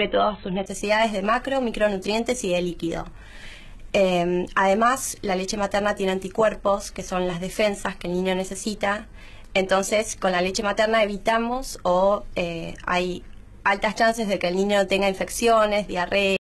sobre todas sus necesidades de macro, micronutrientes y de líquido. Em, además, la leche materna tiene anticuerpos, que son las defensas que el niño necesita. Entonces, con la leche materna evitamos o eh, hay altas chances de que el niño tenga infecciones, diarrea.